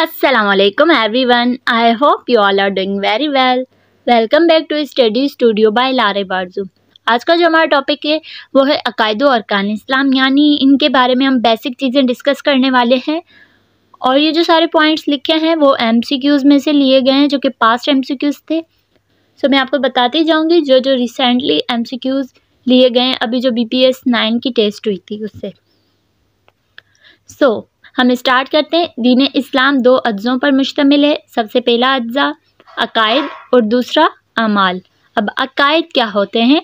every everyone I hope you all are doing very well welcome back to study studio by लारे बारजू आज का जो हमारा टॉपिक है वो है अकायद अरकान इस्लाम यानी इनके बारे में हम बेसिक चीज़ें डिस्कस करने वाले हैं और ये जो सारे पॉइंट्स लिखे हैं वो एम में से लिए गए हैं जो कि पास्ट एम थे सो मैं आपको बताती जाऊँगी जो जो रिसेंटली एम लिए गए हैं अभी जो बी पी की टेस्ट हुई थी उससे सो so, हम स्टार्ट करते हैं दीन इस्लाम दो अज्ज़ों पर मुश्तमिल है सबसे पहला अज्ज़ा अकायद और दूसरा अमाल अब अकायद क्या होते हैं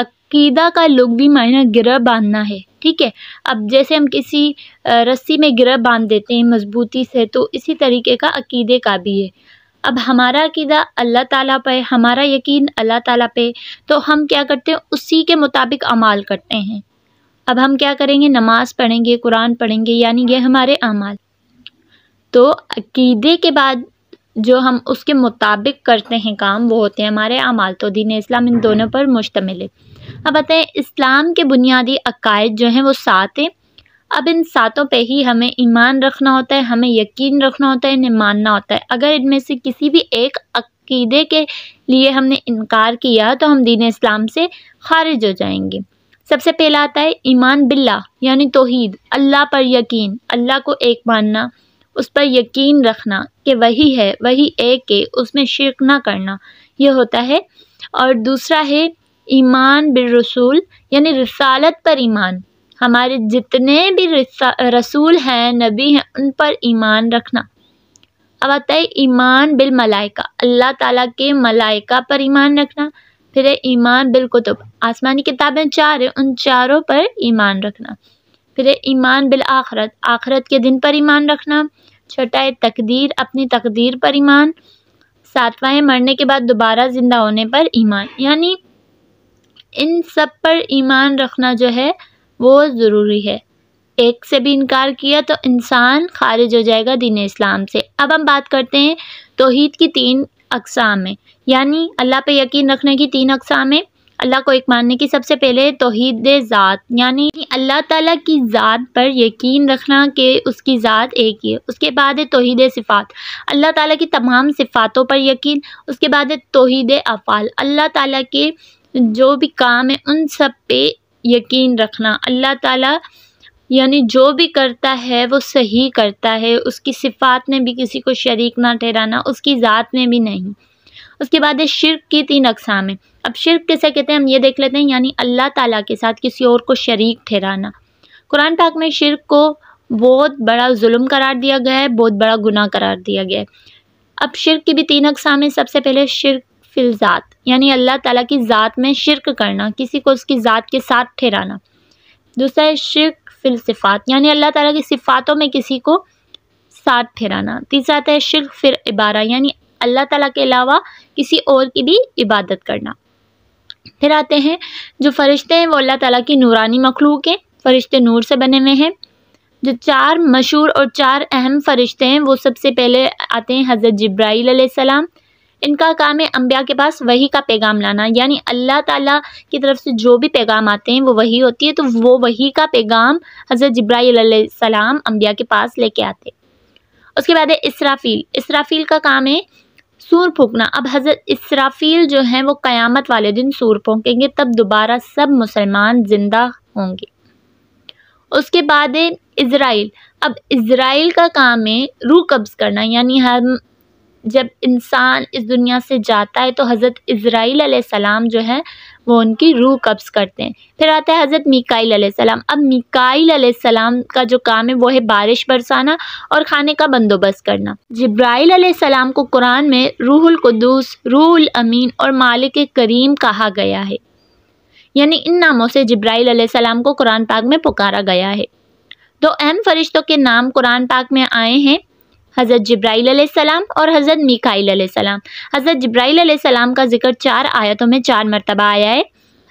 अकीदा का लुगवी मायना ग्रह बांधना है ठीक है अब जैसे हम किसी रस्सी में ग्रह बांध देते हैं मजबूती से तो इसी तरीके का अकीदे का भी है अब हमारा अकीदा अल्लाह ताला पे हमारा यकीन अल्लाह ताला पे तो हम क्या करते हैं उसी के मुताबिक अमाल करते हैं अब हम क्या करेंगे नमाज़ पढ़ेंगे कुरान पढ़ेंगे यानी ये हमारे अमाल तो अकीदे के बाद जो हम उसके मुताबिक करते हैं काम वो होते हैं हमारे अमाल तो दीन इस्लाम इन दोनों पर मुश्तमिल है अब बताएं इस्लाम के बुनियादी अकायद जो हैं वो सात हैं अब इन सातों पे ही हमें ईमान रखना होता है हमें यकीन रखना होता है इन्हें मानना होता है अगर इनमें से किसी भी एक अकीदे के लिए हमने इनकार किया तो हम दीन इस्लाम से खारिज हो जाएंगे सबसे पहला आता है ईमान बिल्ला यानी तोहीद अल्लाह पर यकीन अल्लाह को एक मानना उस पर यकीन रखना कि वही है वही एक है उसमें शिरक ना करना यह होता है और दूसरा है ईमान बिलरसूल यानी रसालत पर ईमान हमारे जितने भी रसूल हैं नबी हैं उन पर ईमान रखना अब आता है ईमान बिल मलाइका अल्लाह ताला के मलाइका पर ईमान रखना फिर है ईमान बिलकुतुब तो आसमानी किताबें चार हैं उन चारों पर ईमान रखना फिर है ईमान बिल आखरत आखरत के दिन पर ईमान रखना छठा है तकदीर अपनी तकदीर पर ईमान सातवां है मरने के बाद दोबारा ज़िंदा होने पर ईमान यानी इन सब पर ईमान रखना जो है वो ज़रूरी है एक से भी इनकार किया तो इंसान खारिज हो जाएगा दीन इस्लाम से अब हम बात करते हैं तोहीद की तीन अकसाम है यानी अल्लाह पे यकीन रखने की तीन अकसाम है अल्लाह को एक मानने की सबसे पहले तोहद ज़ात यानी अल्लाह ताला की ज़ात पर यकीन रखना कि उसकी ज़ात एक ही है उसके बाद है तोहद सिफ़ात अल्लाह ताला की तमाम सिफ़ातों पर यकीन उसके बाद है तोहद अफ़ाल अल्लाह ताला के जो भी काम है उन सब पे यकीन रखना अल्लाह ताला यानी जो भी करता है वो सही करता है उसकी सिफ़ात में भी किसी को शरीक ना ठहराना उसकी ज़ात में भी नहीं उसके बाद है शिरक की तीन अकसाम है अब शिरक किसे कहते हैं हम ये देख लेते हैं यानी अल्लाह ताला के साथ किसी और को शरीक ठहराना कुरान पाक में शिरक को बहुत बड़ा जुल्म करार दिया गया है बहुत बड़ा गुनाह करार दिया गया है अब शिरक की भी तीन अकसाम है सबसे पहले शिरक फिलज़ात यानी अल्लाह ताला की ज़ात में शिरक करना किसी को उसकी ज़ात के साथ ठहराना दूसरा है शिरक फिल सिफ़ात यानी अल्लाह ताला की सिफ़ातों में किसी को साथ ठहराना तीसरा आता है शिरक फिर इबारा यानी अल्लाह ताला के अलावा किसी और की भी इबादत करना फिर आते हैं जो फ़रिश्ते हैं वो अल्लाह ताला की नूरानी मखलूक हैं फ़रिश्ते नूर से बने हुए हैं जो चार मशहूर और चार अहम फ़रिश्ते हैं वो सबसे पहले आते हैं हज़रत जब्राईल सलाम इनका काम है अम्बिया के पास वही का पैगाम लाना यानी अल्लाह ताला की तरफ से जो भी पैगाम आते हैं वो वही होती है तो वो वही का पैगाम हज़रत जब्राईसम अम्बिया के पास लेके आते उसके बाद है इसराफील इसराफील का काम है सूर फूकना अब हज़रत इसराफील जो हैं वो क़यामत वाले दिन सूर फूकेंगे तब दोबारा सब मुसलमान ज़िंदा होंगे उसके बाद है इसराइल अब इसराइल का काम है रू कब्ज़ करना यानी हम जब इंसान इस दुनिया से जाता है तो हज़रत इसराइल सलाम जो है वो उनकी रूह कब्ज़ करते हैं फिर आता है हज़रत मिकाईल सलाम अब मिकाईल सलाम का जो काम है वो है बारिश बरसाना और खाने का बंदोबस्त करना जब्राईल सलाम को कुरान में रूहुल कुदूस रूहुल अमीन और मालिक करीम कहा गया है यानी इन नामों से ज़ब्राइल सलाम को कुरान पाक में पुकारा गया है दो अहम फरिश्तों के नाम कुरान पाक में आए हैं हज़रत जब्राईल सलाम और हज़रत मिकाइल सलाम हज़रत जब्राइल सलाम का जिक्र चार आयतों में चार मरतबा आया है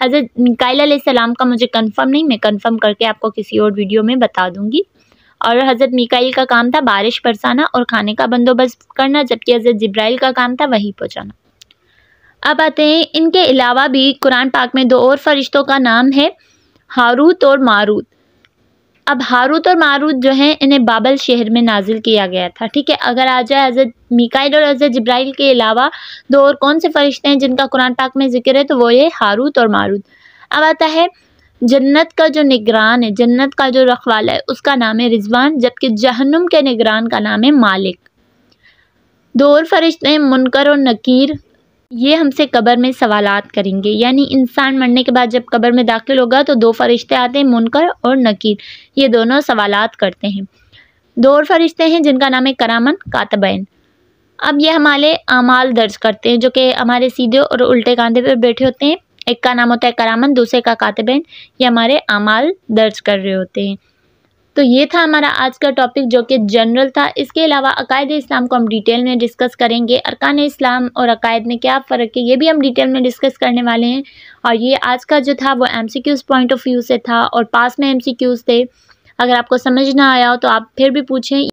हज़रत मिकाईल सलाम का मुझे कन्फ़र्म नहीं मैं कन्फ़र्म करके आपको किसी और वीडियो में बता दूँगी और हज़रत मिकाइल का काम था बारिश बरसाना और खाने का बंदोबस्त करना जबकि हज़रत जब्राइल का काम था वहीं पहुँचाना अब आते हैं इनके अलावा भी कुरान पाक में दो और फरिश्तों का नाम है हारूत और मारूत अब हारूत और मारूत जो हैं इन्हें बाबल शहर में नाजिल किया गया था ठीक है अगर आ जाए हज़रत मिकाइल और हज़रत जब्राइल के अलावा दो और कौन से फरिश्ते हैं जिनका कुरान पाक में जिक्र है तो वो ये हारूत और मारूत अब आता है जन्नत का जो निगरान है जन्नत का जो रखवाला है उसका नाम है रिजवान जबकि जहनुम के निगरान का नाम है मालिक दो और फरिश्ते हैं मुनकर और नकीर ये हमसे कबर में सवालात करेंगे यानी इंसान मरने के बाद जब कबर में दाखिल होगा तो दो फरिश्ते आते हैं मुनकर और नकीर ये दोनों सवालात करते हैं दो और फरिश्ते हैं जिनका नाम है करामन कातबैन अब ये हमारे अमाल दर्ज करते हैं जो कि हमारे सीधे और उल्टे कांधे पर बैठे होते हैं एक का नाम होता है करामन दूसरे का कातबैन ये हमारे अमाल दर्ज कर रहे होते हैं तो ये था हमारा आज का टॉपिक जो कि जनरल था इसके अलावा अकायद इस्लाम को हम डिटेल में डिस्कस करेंगे अरकान इस्लाम और अकायद में क्या फ़र्क है ये भी हम डिटेल में डिस्कस करने वाले हैं और ये आज का जो था वो एम पॉइंट ऑफ व्यू से था और पास में एम थे अगर आपको समझ ना आया हो तो आप फिर भी पूछें